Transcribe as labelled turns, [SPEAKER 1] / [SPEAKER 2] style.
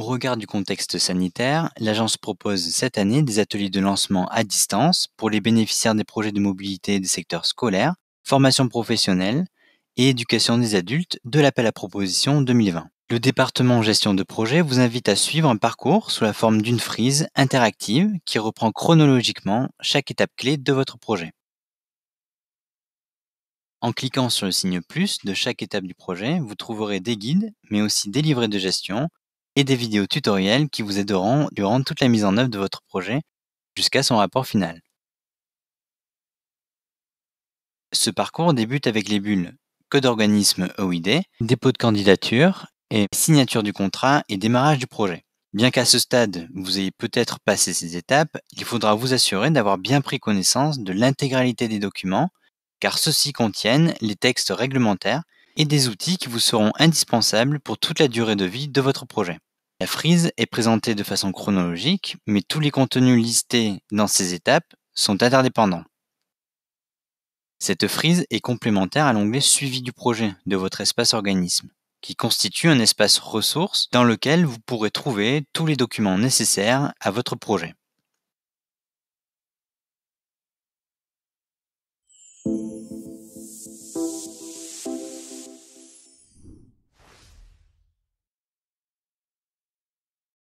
[SPEAKER 1] Au regard du contexte sanitaire, l'agence propose cette année des ateliers de lancement à distance pour les bénéficiaires des projets de mobilité des secteurs scolaires, formation professionnelle et éducation des adultes de l'appel à proposition 2020. Le département gestion de projet vous invite à suivre un parcours sous la forme d'une frise interactive qui reprend chronologiquement chaque étape clé de votre projet. En cliquant sur le signe plus de chaque étape du projet, vous trouverez des guides, mais aussi des livrets de gestion et des vidéos tutoriels qui vous aideront durant toute la mise en œuvre de votre projet jusqu'à son rapport final. Ce parcours débute avec les bulles Code organisme OID, dépôt de candidature et signature du contrat et démarrage du projet. Bien qu'à ce stade, vous ayez peut-être passé ces étapes, il faudra vous assurer d'avoir bien pris connaissance de l'intégralité des documents, car ceux-ci contiennent les textes réglementaires et des outils qui vous seront indispensables pour toute la durée de vie de votre projet. La frise est présentée de façon chronologique, mais tous les contenus listés dans ces étapes sont interdépendants. Cette frise est complémentaire à l'onglet Suivi du projet de votre espace organisme, qui constitue un espace ressources dans lequel vous pourrez trouver tous les documents nécessaires à votre projet.